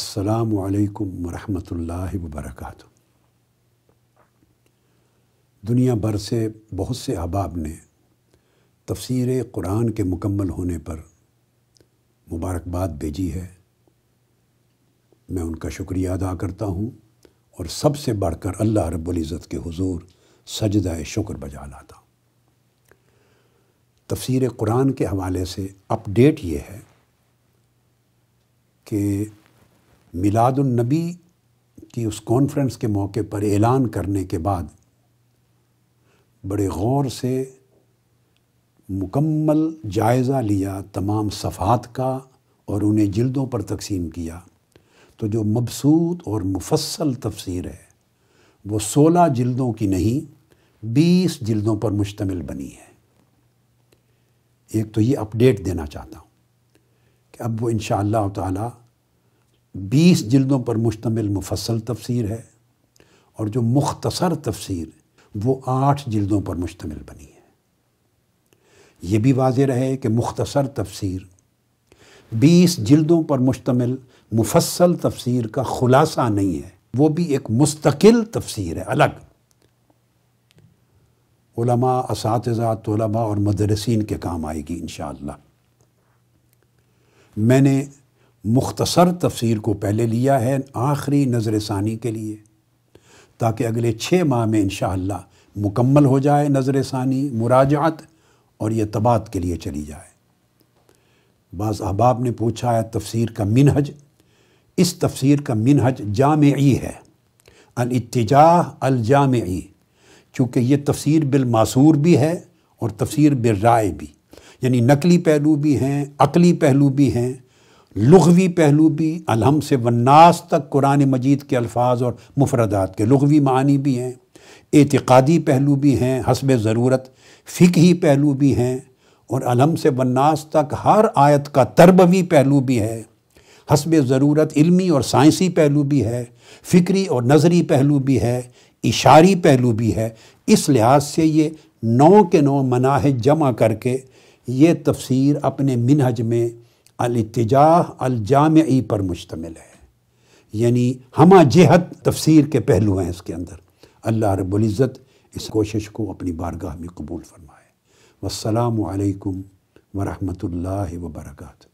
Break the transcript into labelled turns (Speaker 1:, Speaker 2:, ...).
Speaker 1: अस्सलाम वालेकुम रहमतुल्लाहि व बरकातहू दुनिया भर से बहुत से अहबाब ने तफसीर कुरान के मुकम्मल होने पर मुबारकबाद भेजी है मैं उनका शुक्रिया अदा करता हूँ और सबसे कर अल्लाह रब्ज़त के हुजूर सजदा शुक्र बजा लाता तफसीर कुरान के हवाले से अपडेट ये है कि मिलादुलनबी की उस कॉन्फ्रेंस के मौके पर ऐलान करने के बाद बड़े गौर से मुकम्मल जायज़ा लिया तमाम सफ़ात का और उन्हें जल्दों पर तकसीम किया तो जो मबसूत और मुफसल तफसीर है वो सोलह जल्दों की नहीं बीस जल्दों पर मुश्तमिल बनी है एक तो ये अपडेट देना चाहता हूँ कि अब वो इन ताला बीस जिल्दों पर मुश्तमिल मुफसल तफसीर है और जो मुख्तसर तफसीर वो आठ जिल्दों पर मुश्तमिल बनी है ये भी वाज रहे कि मुख्तसर तफसीर बीस जिल्दों पर मुश्तमिल मुफसल तफसीर का खुलासा नहीं है वो भी एक मुस्तकिल तफसीर है अलग उलमा इस और मदरसिन के काम आएगी इन मैंने मुख्तसर तफसीर को पहले लिया है आखिरी नज़र षानी के लिए ताकि अगले छः माह में इन मुकम्मल हो जाए नज़र षानी मुराजात और यह तबात के लिए चली जाए बाज़ अहबाब ने पूछा है तफसीर का मिनहज इस तफसीर का मिनहज जाम ई है अलतजाह अलजामई चूँकि ये तफसीर बिलमासूर भी है और तफसीर बिल राय भी यानी नकली पहलू भी हैं अकली पहलू भी हैं लघवी पहलू भी अलहम से वन्नास तक कुरान मजीद के अल्फाज और मुफरदात के लगवी मानी भी हैं एतिकादी पहलू भी हैं हसब ज़रूरत फ़िकी पहलू भी हैं और अलहम से वन्नास तक हर आयत का तरबवी पहलू भी है हसब ज़रूरत इल्मी और साइंसी पहलू भी है फ़िक्री और नज़री पहलू भी है इशारी पहलू भी है इस लिहाज से ये नौ के नौ मनाह जमा करके ये तफसीर अपने मिनहज में अलतजाह अलजाम पर मुश्तमिल है यानी हम जहत तफसीर के पहलू हैं इसके अंदर अल्लाह रब्ज़त इस कोशिश को अपनी बारगाह में कबूल फरमाए वालकम वरहमल वर्का